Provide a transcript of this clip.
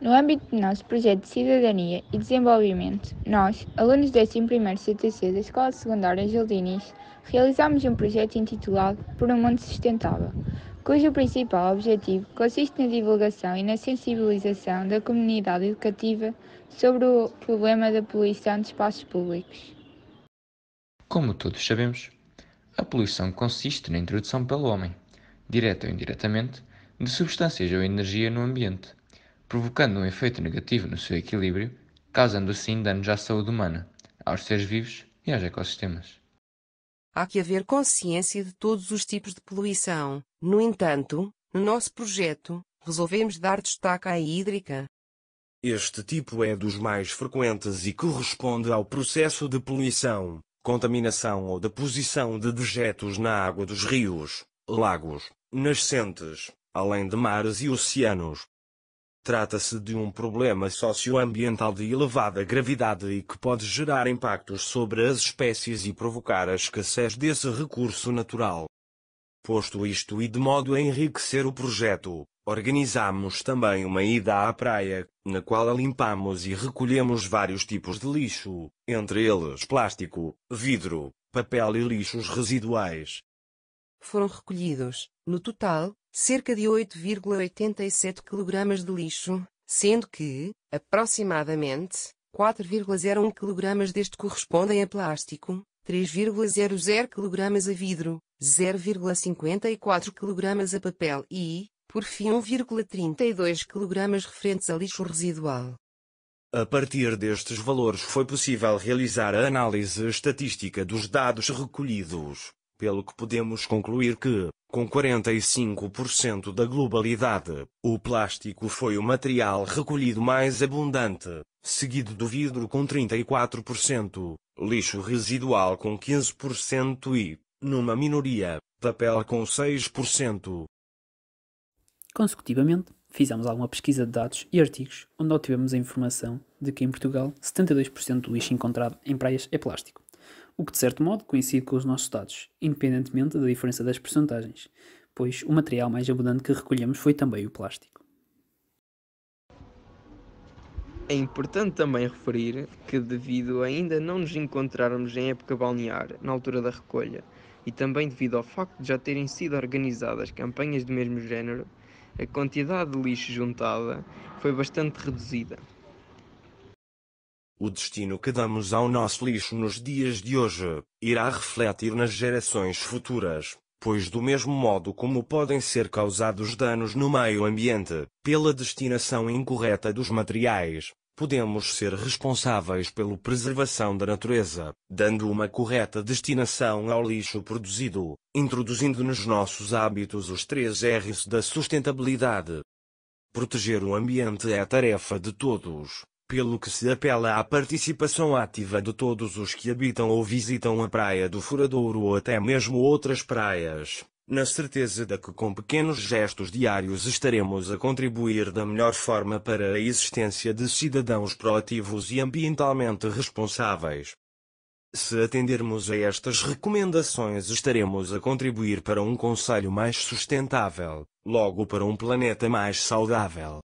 No âmbito do nosso projeto de cidadania e desenvolvimento, nós, alunos do 11 CTC da Escola Secundária Gildinis, realizamos um projeto intitulado Por um Mundo Sustentável, cujo principal objetivo consiste na divulgação e na sensibilização da comunidade educativa sobre o problema da poluição de espaços públicos. Como todos sabemos, a poluição consiste na introdução pelo homem, direta ou indiretamente, de substâncias ou energia no ambiente provocando um efeito negativo no seu equilíbrio, causando assim danos à saúde humana, aos seres vivos e aos ecossistemas. Há que haver consciência de todos os tipos de poluição. No entanto, no nosso projeto, resolvemos dar destaque à hídrica. Este tipo é dos mais frequentes e corresponde ao processo de poluição, contaminação ou deposição de dejetos na água dos rios, lagos, nascentes, além de mares e oceanos, Trata-se de um problema socioambiental de elevada gravidade e que pode gerar impactos sobre as espécies e provocar a escassez desse recurso natural. Posto isto e de modo a enriquecer o projeto, organizamos também uma ida à praia, na qual a limpamos e recolhemos vários tipos de lixo, entre eles plástico, vidro, papel e lixos residuais. Foram recolhidos, no total, cerca de 8,87 kg de lixo, sendo que, aproximadamente, 4,01 kg deste correspondem a plástico, 3,00 kg a vidro, 0,54 kg a papel e, por fim, 1,32 kg referentes a lixo residual. A partir destes valores foi possível realizar a análise estatística dos dados recolhidos, pelo que podemos concluir que com 45% da globalidade, o plástico foi o material recolhido mais abundante, seguido do vidro com 34%, lixo residual com 15% e, numa minoria, papel com 6%. Consecutivamente, fizemos alguma pesquisa de dados e artigos onde obtivemos a informação de que em Portugal 72% do lixo encontrado em praias é plástico o que de certo modo coincide com os nossos dados, independentemente da diferença das percentagens, pois o material mais abundante que recolhemos foi também o plástico. É importante também referir que, devido a ainda não nos encontrarmos em época balnear, na altura da recolha, e também devido ao facto de já terem sido organizadas campanhas do mesmo género, a quantidade de lixo juntada foi bastante reduzida. O destino que damos ao nosso lixo nos dias de hoje irá refletir nas gerações futuras, pois, do mesmo modo como podem ser causados danos no meio ambiente pela destinação incorreta dos materiais, podemos ser responsáveis pela preservação da natureza, dando uma correta destinação ao lixo produzido, introduzindo nos nossos hábitos os três R's da sustentabilidade. Proteger o ambiente é tarefa de todos, pelo que se apela à participação ativa de todos os que habitam ou visitam a Praia do Furadouro ou até mesmo outras praias, na certeza de que com pequenos gestos diários estaremos a contribuir da melhor forma para a existência de cidadãos proativos e ambientalmente responsáveis. Se atendermos a estas recomendações, estaremos a contribuir para um conselho mais sustentável, logo para um planeta mais saudável.